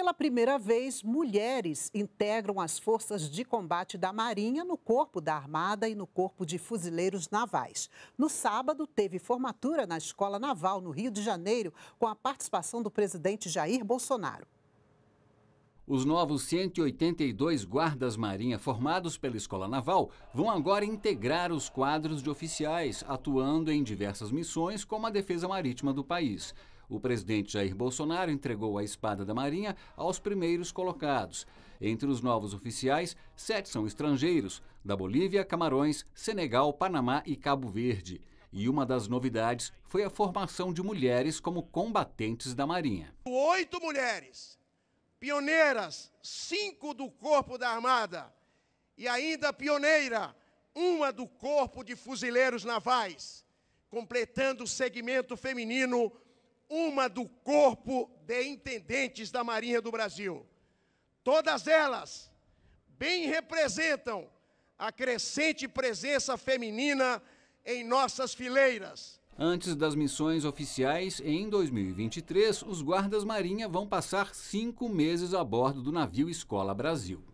Pela primeira vez, mulheres integram as forças de combate da Marinha no Corpo da Armada e no Corpo de Fuzileiros Navais. No sábado, teve formatura na Escola Naval, no Rio de Janeiro, com a participação do presidente Jair Bolsonaro. Os novos 182 guardas marinha formados pela Escola Naval vão agora integrar os quadros de oficiais, atuando em diversas missões, como a defesa marítima do país. O presidente Jair Bolsonaro entregou a espada da Marinha aos primeiros colocados. Entre os novos oficiais, sete são estrangeiros, da Bolívia, Camarões, Senegal, Panamá e Cabo Verde. E uma das novidades foi a formação de mulheres como combatentes da Marinha. Oito mulheres, pioneiras, cinco do Corpo da Armada e ainda pioneira, uma do Corpo de Fuzileiros Navais, completando o segmento feminino uma do Corpo de Intendentes da Marinha do Brasil. Todas elas bem representam a crescente presença feminina em nossas fileiras. Antes das missões oficiais, em 2023, os guardas-marinha vão passar cinco meses a bordo do navio Escola Brasil.